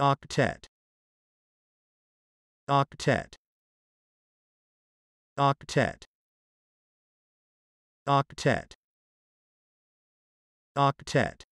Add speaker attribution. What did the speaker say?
Speaker 1: octet octet octet octet octet